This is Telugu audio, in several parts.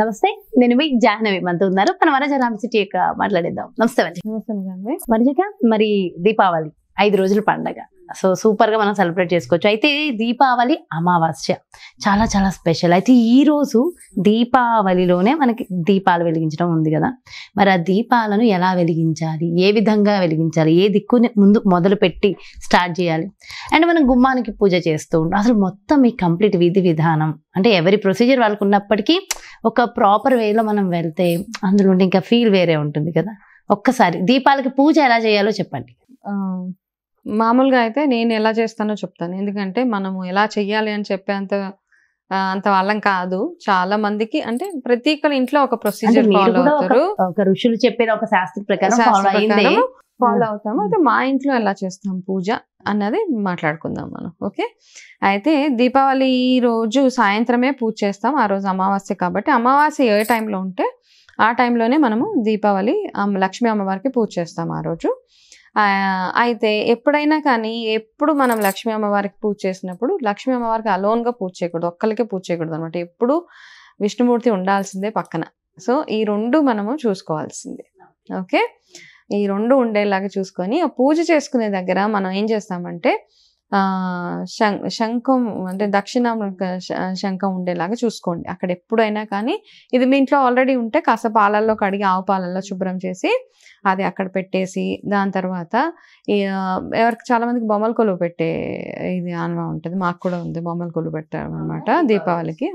నమస్తే నేను మీ జాహ్నవి మనతో ఉన్నారు వరజ రామ్ సిటీ యొక్క మాట్లాడేద్దాం నమస్తే మంచి నమస్తే మరి దీపావళి ఐదు రోజుల పండగ సో సూపర్గా మనం సెలబ్రేట్ చేసుకోవచ్చు అయితే దీపావళి అమావాస్య చాలా చాలా స్పెషల్ అయితే ఈరోజు దీపావళిలోనే మనకి దీపాలు వెలిగించడం ఉంది కదా మరి ఆ దీపాలను ఎలా వెలిగించాలి ఏ విధంగా వెలిగించాలి ఏ దిక్కు ముందు మొదలు పెట్టి స్టార్ట్ చేయాలి అండ్ మనం గుమ్మానికి పూజ చేస్తూ ఉంటాం అసలు మొత్తం ఈ కంప్లీట్ విధి విధానం అంటే ఎవరి ప్రొసీజర్ వాళ్ళకు ఉన్నప్పటికీ ఒక ప్రాపర్ వేలో మనం వెళ్తే అందులో ఇంకా ఫీల్ వేరే ఉంటుంది కదా ఒక్కసారి దీపాలకి పూజ ఎలా చేయాలో చెప్పండి మామూలుగా అయితే నేను ఎలా చేస్తానో చెప్తాను ఎందుకంటే మనము ఎలా చెయ్యాలి అని చెప్పేంత అంత వాళ్ళం కాదు చాలా మందికి అంటే ప్రతి ఒక్కరి ఇంట్లో ఒక ప్రొసీజర్ ఫాలో అవుతారు ఒక ఋషులు ఒక శాస్త్ర ప్రకారం ఫాలో అవుతాము అయితే మా ఇంట్లో ఎలా చేస్తాం పూజ అన్నది మాట్లాడుకుందాం మనం ఓకే అయితే దీపావళి ఈ రోజు సాయంత్రమే పూజ చేస్తాం ఆ రోజు అమావాస్య కాబట్టి అమావాస్య ఏ టైంలో ఉంటే ఆ టైంలోనే మనము దీపావళి లక్ష్మీ అమ్మవారికి పూజ చేస్తాం ఆ రోజు అయితే ఎప్పుడైనా కానీ ఎప్పుడు మనం లక్ష్మీ అమ్మవారికి పూజ చేసినప్పుడు లక్ష్మీ అమ్మవారికి అలోన్గా పూజ చేయకూడదు ఒక్కరికే పూజ చేయకూడదు అనమాట ఎప్పుడు విష్ణుమూర్తి ఉండాల్సిందే పక్కన సో ఈ రెండు మనము చూసుకోవాల్సిందే ఓకే ఈ రెండు ఉండేలాగా చూసుకొని ఆ పూజ చేసుకునే దగ్గర మనం ఏం చేస్తామంటే శంఖం అంటే దక్షిణ శంఖం ఉండేలాగా చూసుకోండి అక్కడ ఎప్పుడైనా కానీ ఇది మీ ఇంట్లో ఆల్రెడీ ఉంటే కాస్త పాలల్లో కడిగి ఆవు పాలల్లో శుభ్రం చేసి అది అక్కడ పెట్టేసి దాని తర్వాత ఎవరికి చాలామందికి బొమ్మల కొలువు పెట్టే ఇది అనుభవం ఉంటుంది మాకు కూడా ఉంది బొమ్మల కొలువు పెట్టడం అనమాట దీపావళికి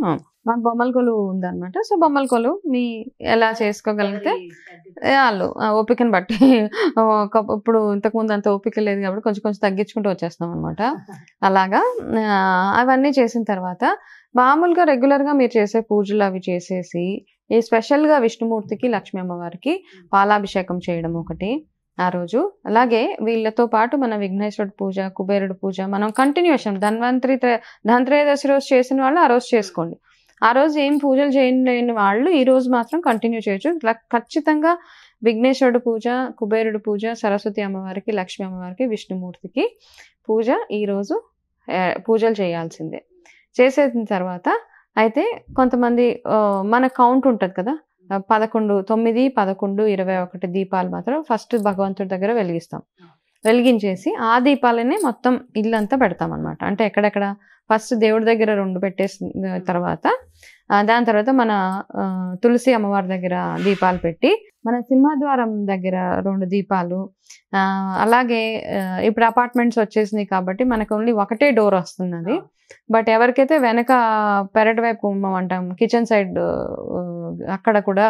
మాకు బొమ్మల కొలువు ఉందన్నమాట సో బొమ్మల కొలువు మీ ఎలా చేసుకోగలిగితే వాళ్ళు ఓపికను బట్టి ఇప్పుడు ఇంతకుముందు అంత ఓపిక లేదు కాబట్టి కొంచెం కొంచెం తగ్గించుకుంటూ వచ్చేస్తాం అనమాట అలాగా అవన్నీ చేసిన తర్వాత మామూలుగా రెగ్యులర్గా మీరు చేసే పూజలు అవి చేసేసి ఈ స్పెషల్గా విష్ణుమూర్తికి లక్ష్మీ అమ్మవారికి పాలాభిషేకం చేయడం ఒకటి ఆ రోజు అలాగే వీళ్ళతో పాటు మన విఘ్నేశ్వరుడు పూజ కుబేరుడు పూజ మనం కంటిన్యూషన్ ధన్వంతరి ధన్త్రయోదశి రోజు చేసిన వాళ్ళు ఆ రోజు చేసుకోండి ఆ రోజు ఏం పూజలు చేయలేని వాళ్ళు ఈ రోజు మాత్రం కంటిన్యూ చేయొచ్చు ఇట్లా ఖచ్చితంగా విఘ్నేశ్వరుడు పూజ కుబేరుడు పూజ సరస్వతి అమ్మవారికి లక్ష్మీ అమ్మవారికి విష్ణుమూర్తికి పూజ ఈరోజు పూజలు చేయాల్సిందే చేసేసిన తర్వాత అయితే కొంతమంది మన కౌంట్ ఉంటుంది కదా పదకొండు తొమ్మిది పదకొండు ఇరవై ఒకటి దీపాలు మాత్రం ఫస్ట్ భగవంతుడి దగ్గర వెలిగిస్తాం వెలిగించేసి ఆ దీపాలనే మొత్తం ఇల్లంతా పెడతాం అనమాట అంటే ఎక్కడెక్కడ ఫస్ట్ దేవుడి దగ్గర రెండు పెట్టేసిన తర్వాత దాని తర్వాత మన తులసి అమ్మవారి దగ్గర దీపాలు పెట్టి మన సింహద్వారం దగ్గర రెండు దీపాలు అలాగే ఇప్పుడు అపార్ట్మెంట్స్ వచ్చేసినాయి కాబట్టి మనకు ఓన్లీ ఒకటే డోర్ వస్తున్నది బట్ ఎవరికైతే వెనక పెరటి వైపు అంటాం కిచెన్ సైడ్ అక్కడ కూడా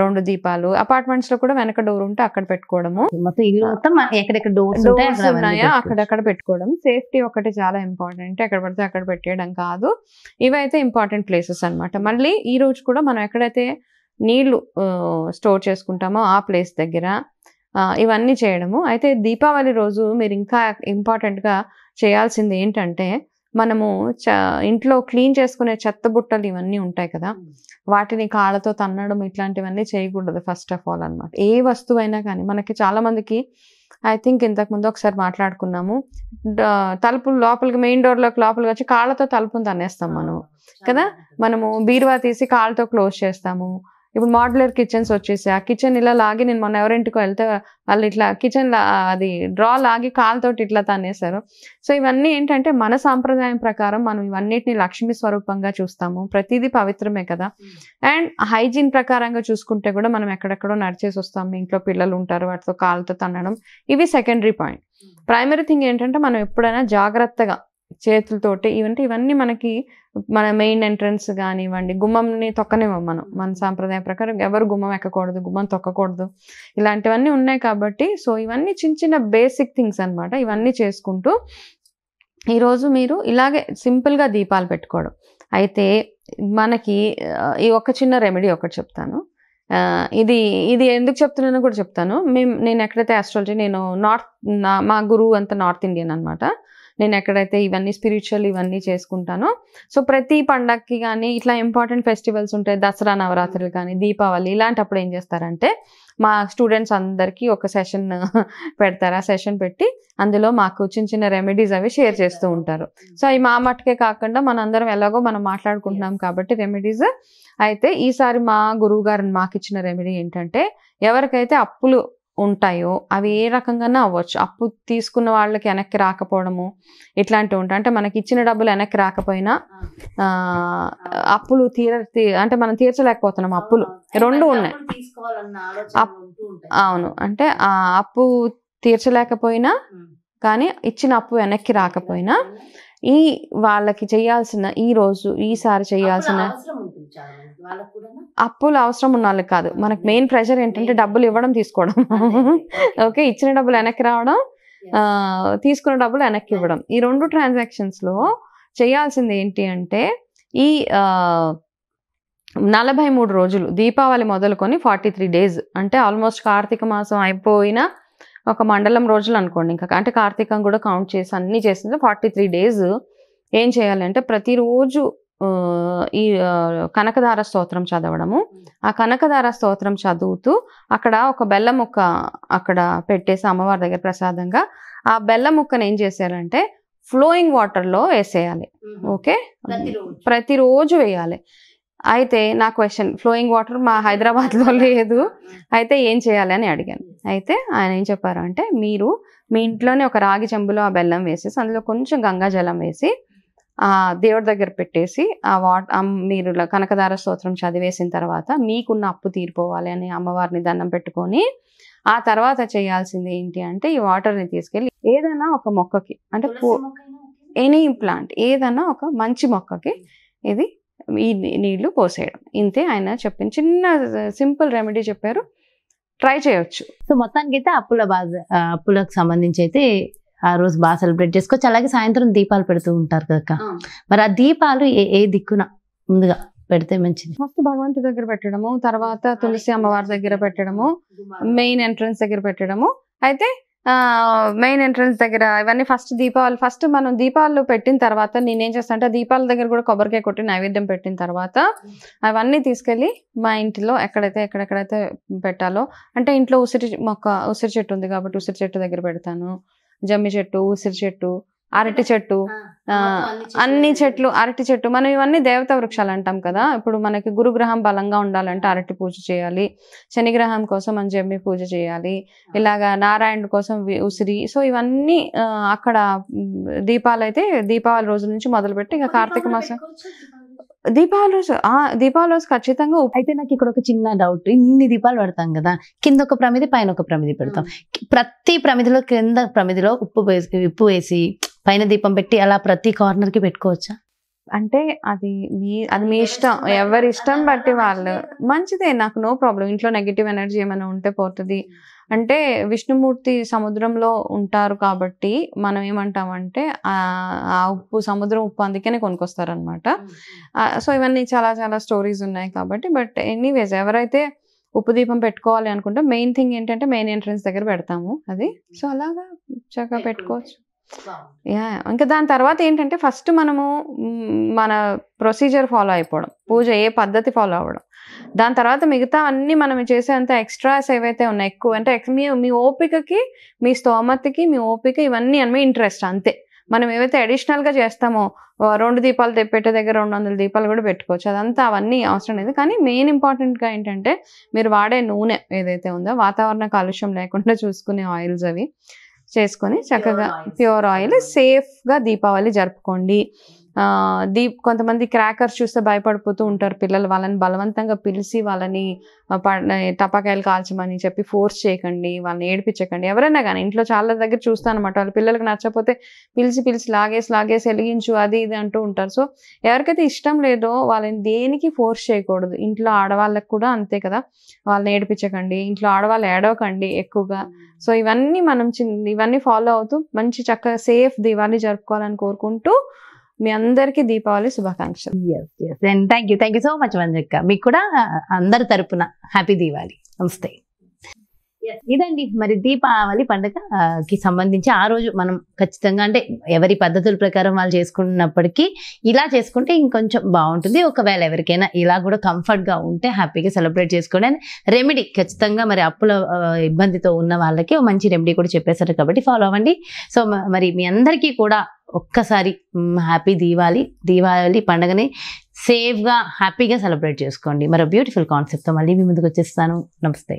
రెండు దీపాలు అపార్ట్మెంట్స్ లో కూడా వెనక డోర్ ఉంటే అక్కడ పెట్టుకోవడము డోర్స్ అక్కడక్కడ పెట్టుకోవడం సేఫ్టీ ఒకటి చాలా ఇంపార్టెంట్ ఎక్కడ పడితే అక్కడ పెట్టేయడం కాదు ఇవైతే ఇంపార్టెంట్ ప్లేసెస్ అనమాట మళ్ళీ ఈ రోజు కూడా మనం ఎక్కడైతే నీళ్లు స్టోర్ చేసుకుంటామో ఆ ప్లేస్ దగ్గర ఇవన్నీ చేయడము అయితే దీపావళి రోజు మీరు ఇంకా ఇంపార్టెంట్గా చేయాల్సింది ఏంటంటే మనము చ ఇంట్లో క్లీన్ చేసుకునే చెత్త బుట్టలు ఇవన్నీ ఉంటాయి కదా వాటిని కాళ్ళతో తన్నడం ఇట్లాంటివన్నీ చేయకూడదు ఫస్ట్ ఆఫ్ ఆల్ అనమాట ఏ వస్తువైనా కానీ మనకి చాలా మందికి ఐ థింక్ ఇంతకుముందు ఒకసారి మాట్లాడుకున్నాము తలుపులు లోపలికి మెయిన్ డోర్లోకి లోపలికి వచ్చి కాళ్ళతో తలుపును తన్నేస్తాం మనం కదా మనము బీరువా తీసి కాళ్ళతో క్లోజ్ చేస్తాము ఇప్పుడు మాడ్యులర్ కిచెన్స్ వచ్చేసి ఆ కిచెన్ ఇలా లాగి నేను మొన్న ఎవరింటికో వెళ్తే వాళ్ళు ఇట్లా కిచెన్ అది డ్రా లాగి కాలుతోటి ఇట్లా తనేశారు సో ఇవన్నీ ఏంటంటే మన సాంప్రదాయం ప్రకారం మనం ఇవన్నిటిని లక్ష్మీ స్వరూపంగా చూస్తాము ప్రతిదీ పవిత్రమే కదా hmm. అండ్ హైజీన్ ప్రకారంగా చూసుకుంటే కూడా మనం ఎక్కడెక్కడో నడిచేసి వస్తాము ఇంట్లో పిల్లలు ఉంటారు వాటితో కాలుతో తన్నడం ఇవి సెకండరీ పాయింట్ ప్రైమరీ థింగ్ ఏంటంటే మనం ఎప్పుడైనా జాగ్రత్తగా చేతులతోటి ఇవంటే ఇవన్నీ మనకి మన మెయిన్ ఎంట్రన్స్ కానివ్వండి గుమ్మంని తొక్కనివ్వం మనం మన సాంప్రదాయ ప్రకారం ఎవరు గుమ్మం ఎక్కకూడదు గుమ్మం తొక్కకూడదు ఇలాంటివన్నీ ఉన్నాయి కాబట్టి సో ఇవన్నీ చిన్న చిన్న బేసిక్ థింగ్స్ అనమాట ఇవన్నీ చేసుకుంటూ ఈరోజు మీరు ఇలాగే సింపుల్గా దీపాలు పెట్టుకోవడం అయితే మనకి ఈ ఒక చిన్న రెమెడీ ఒకటి చెప్తాను ఇది ఇది ఎందుకు చెప్తున్నానో కూడా చెప్తాను మేము నేను ఎక్కడైతే ఆస్ట్రాలజీ నేను నార్త్ మా గురువు అంతా నార్త్ ఇండియన్ అనమాట నేను ఎక్కడైతే ఇవన్నీ స్పిరిచువల్ ఇవన్నీ చేసుకుంటానో సో ప్రతి పండగకి కానీ ఇట్లా ఇంపార్టెంట్ ఫెస్టివల్స్ ఉంటాయి దసరా నవరాత్రులు కానీ దీపావళి ఇలాంటప్పుడు ఏం చేస్తారంటే మా స్టూడెంట్స్ అందరికీ ఒక సెషన్ పెడతారు ఆ సెషన్ పెట్టి అందులో మాకు చిన్న చిన్న రెమెడీస్ అవి షేర్ చేస్తూ ఉంటారు సో అవి మా మట్టుకే కాకుండా మన అందరం ఎలాగో మనం మాట్లాడుకుంటున్నాం కాబట్టి రెమెడీస్ అయితే ఈసారి మా గురువు గారు మాకు ఇచ్చిన రెమెడీ ఏంటంటే ఎవరికైతే అప్పులు ఉంటాయో అవి ఏ రకంగానే అవ్వచ్చు అప్పు తీసుకున్న వాళ్ళకి వెనక్కి రాకపోవడము ఇట్లాంటివి ఉంటాయి అంటే మనకి ఇచ్చిన డబ్బులు వెనక్కి రాకపోయినా అప్పులు తీర అంటే మనం తీర్చలేకపోతున్నాం అప్పులు రెండు ఉన్నాయి అవును అంటే ఆ అప్పు తీర్చలేకపోయినా కానీ ఇచ్చిన అప్పు వెనక్కి రాకపోయినా ఈ వాళ్ళకి చేయాల్సిన ఈ రోజు ఈసారి చేయాల్సిన అప్పులు అవసరం ఉన్న వాళ్ళకి కాదు మనకు మెయిన్ ప్రెషర్ ఏంటంటే డబ్బులు ఇవ్వడం తీసుకోవడం ఓకే ఇచ్చిన డబ్బులు వెనక్కి రావడం తీసుకున్న డబ్బులు వెనక్కి ఇవ్వడం ఈ రెండు ట్రాన్సాక్షన్స్ లో చేయాల్సింది ఏంటి అంటే ఈ నలభై మూడు రోజులు దీపావళి మొదలుకొని ఫార్టీ త్రీ డేస్ అంటే ఆల్మోస్ట్ కార్తీక మాసం అయిపోయినా ఒక మండలం రోజులు అనుకోండి ఇంకా అంటే కార్తీకం కూడా కౌంట్ చేసి అన్ని చేసింది ఫార్టీ త్రీ డేస్ ఏం చేయాలంటే ప్రతిరోజు ఈ కనకధార స్తోత్రం చదవడము ఆ కనకధార స్తోత్రం చదువుతూ అక్కడ ఒక బెల్ల ముక్క అక్కడ పెట్టేసి అమ్మవారి దగ్గర ప్రసాదంగా ఆ బెల్ల ముక్కను ఏం చేసేయాలంటే ఫ్లోయింగ్ వాటర్లో వేసేయాలి ఓకే ప్రతిరోజు వేయాలి అయితే నా క్వశ్చన్ ఫ్లోయింగ్ వాటర్ మా హైదరాబాద్లో లేదు అయితే ఏం చేయాలి అని అడిగాను hmm. అయితే ఆయన ఏం చెప్పారు అంటే మీరు మీ ఇంట్లోనే ఒక రాగి చెంబులో ఆ బెల్లం వేసేసి అందులో కొంచెం గంగా జలం వేసి ఆ దేవుడి దగ్గర పెట్టేసి ఆ వాట్ మీరు కనకదార స్తోత్రం చదివేసిన తర్వాత మీకున్న అప్పు తీరిపోవాలి అని అమ్మవారిని దండం పెట్టుకొని ఆ తర్వాత చేయాల్సింది ఏంటి అంటే ఈ వాటర్ని తీసుకెళ్ళి ఏదైనా ఒక మొక్కకి అంటే ఎనీ ప్లాంట్ ఏదైనా ఒక మంచి మొక్కకి hmm. ఇది ఈ నీళ్లు పోసేయడం ఇంతే ఆయన చెప్పిన చిన్న సింపుల్ రెమెడీ చెప్పారు ట్రై చేయొచ్చు సో మొత్తానికి అయితే అప్పుల బాధ అప్పులకు సంబంధించి అయితే ఆ రోజు బాగా సెలబ్రేట్ చేసుకోవచ్చు అలాగే సాయంత్రం దీపాలు పెడుతూ ఉంటారు కక్క మరి ఆ దీపాలు ఏ ఏ దిక్కున ముందుగా పెడితే మంచిది ఫస్ట్ భగవంతుడి దగ్గర పెట్టడము తర్వాత తులసి అమ్మవారి దగ్గర పెట్టడము మెయిన్ ఎంట్రన్స్ దగ్గర పెట్టడము అయితే మెయిన్ ఎంట్రన్స్ దగ్గర ఇవన్నీ ఫస్ట్ దీపావళి ఫస్ట్ మనం దీపాలు పెట్టిన తర్వాత నేనేం చేస్తాను అంటే దీపాల దగ్గర కూడా కొబ్బరికాయ కొట్టి నైవేద్యం పెట్టిన తర్వాత అవన్నీ తీసుకెళ్ళి మా ఇంటిలో ఎక్కడైతే ఎక్కడెక్కడైతే పెట్టాలో అంటే ఇంట్లో ఉసిరి మొక్క ఉసిరి చెట్టు ఉంది కాబట్టి ఉసిరి చెట్టు దగ్గర పెడతాను జమ్మి చెట్టు ఉసిరి చెట్టు అరటి చెట్టు అన్ని చెట్లు అరటి చెట్టు మనం ఇవన్నీ దేవత వృక్షాలు అంటాం కదా ఇప్పుడు మనకి గురుగ్రహం బలంగా ఉండాలంటే అరటి పూజ చేయాలి శనిగ్రహం కోసం అని చెప్పి పూజ చేయాలి ఇలాగా నారాయణుడు కోసం ఉసిరి సో ఇవన్నీ అక్కడ దీపాలు అయితే దీపావళి రోజు నుంచి మొదలుపెట్టి ఇంకా కార్తీక మాసం దీపావళి రోజు దీపావళి రోజు ఖచ్చితంగా అయితే నాకు ఇక్కడ ఒక చిన్న డౌట్ ఇన్ని దీపాలు పెడతాం కదా కింద ఒక ప్రమిది పైన ఒక ప్రమిది పెడతాం ప్రతి ప్రమిదిలో కింద ప్రమిదిలో ఉప్పు వేసి ఉప్పు వేసి పైన దీపం పెట్టి అలా ప్రతి కార్నర్ కి పెట్టుకోవచ్చా అంటే అది మీ అది మీ ఇష్టం ఎవరి ఇష్టం బట్టి వాళ్ళు మంచిదే నాకు నో ప్రాబ్లం ఇంట్లో నెగిటివ్ ఎనర్జీ ఏమైనా ఉంటే పోతుంది అంటే విష్ణుమూర్తి సముద్రంలో ఉంటారు కాబట్టి మనం ఏమంటామంటే ఆ ఉప్పు సముద్రం ఉప్పు అందుకనే కొనుక్కొస్తారనమాట సో ఇవన్నీ చాలా చాలా స్టోరీస్ ఉన్నాయి కాబట్టి బట్ ఎనీవేస్ ఎవరైతే ఉప్పు దీపం పెట్టుకోవాలి అనుకుంటే మెయిన్ థింగ్ ఏంటంటే మెయిన్ ఎంట్రన్స్ దగ్గర పెడతాము అది సో అలాగా చక్కగా పెట్టుకోవచ్చు యా ఇంకా దాని తర్వాత ఏంటంటే ఫస్ట్ మనము మన ప్రొసీజర్ ఫాలో అయిపోవడం పూజ ఏ పద్ధతి ఫాలో అవ్వడం దాని తర్వాత మిగతా అన్ని మనం చేసేంత ఎక్స్ట్రాస్ ఏవైతే ఉన్నాయి ఎక్కువ అంటే మీ మీ ఓపికకి మీ స్తోమతకి మీ ఓపిక ఇవన్నీ అనమే ఇంట్రెస్ట్ అంతే మనం ఏవైతే అడిషనల్గా చేస్తామో రెండు దీపాలు తెప్పెట్టే దగ్గర రెండు వందల దీపాలు కూడా పెట్టుకోవచ్చు అదంతా అవన్నీ అవసరం లేదు కానీ మెయిన్ ఇంపార్టెంట్గా ఏంటంటే మీరు వాడే నూనె ఏదైతే ఉందో వాతావరణ కాలుష్యం లేకుండా చూసుకునే ఆయిల్స్ అవి చేసుకొని చక్కగా ప్యూర్ ఆయిల్ hmm. సేఫ్గా దీపావళి జరుపుకోండి దీప్ కొంతమంది క్రాకర్స్ చూస్తే భయపడిపోతూ ఉంటారు పిల్లలు వాళ్ళని బలవంతంగా పిలిచి వాళ్ళని టపాకాయలు కాల్చమని చెప్పి ఫోర్స్ చేయకండి వాళ్ళని ఏడిపించకండి ఎవరైనా కానీ ఇంట్లో చాలా దగ్గర చూస్తాను అనమాట వాళ్ళ పిల్లలకు నచ్చపోతే పిలిచి పిలిచి లాగేసి లాగేసి వెలిగించు అది ఇది అంటూ ఉంటారు సో ఎవరికైతే ఇష్టం లేదో వాళ్ళని దేనికి ఫోర్స్ చేయకూడదు ఇంట్లో ఆడవాళ్ళకు కూడా అంతే కదా వాళ్ళని ఏడిపించకండి ఇంట్లో ఆడవాళ్ళు ఏడవకండి ఎక్కువగా సో ఇవన్నీ మనం ఇవన్నీ ఫాలో అవుతూ మంచి చక్కగా సేఫ్ దివాళీ జరుపుకోవాలని కోరుకుంటూ మీ అందరికీ దీపావళి శుభాకాంక్షలు thank you thank you so much వంజక్క మీకు కూడా అందరి తరపున హ్యాపీ దీవాలి నమస్తే ఇదండి మరి దీపావళి పండుగకి సంబంధించి ఆ రోజు మనం ఖచ్చితంగా అంటే ఎవరి పద్ధతుల ప్రకారం వాళ్ళు చేసుకున్నప్పటికీ ఇలా చేసుకుంటే ఇంకొంచెం బాగుంటుంది ఒకవేళ ఎవరికైనా ఇలా కూడా కంఫర్ట్గా ఉంటే హ్యాపీగా సెలబ్రేట్ చేసుకోండి రెమెడీ ఖచ్చితంగా మరి అప్పుల ఇబ్బందితో ఉన్న వాళ్ళకి మంచి రెమెడీ కూడా చెప్పేశారు కాబట్టి ఫాలో అవ్వండి సో మరి మీ అందరికీ కూడా ఒక్కసారి హ్యాపీ దీవాలి దీపావళి పండగని సేఫ్గా హ్యాపీగా సెలబ్రేట్ చేసుకోండి మరో బ్యూటిఫుల్ కాన్సెప్ట్తో మళ్ళీ మీ ముందుకు వచ్చేస్తాను నమస్తే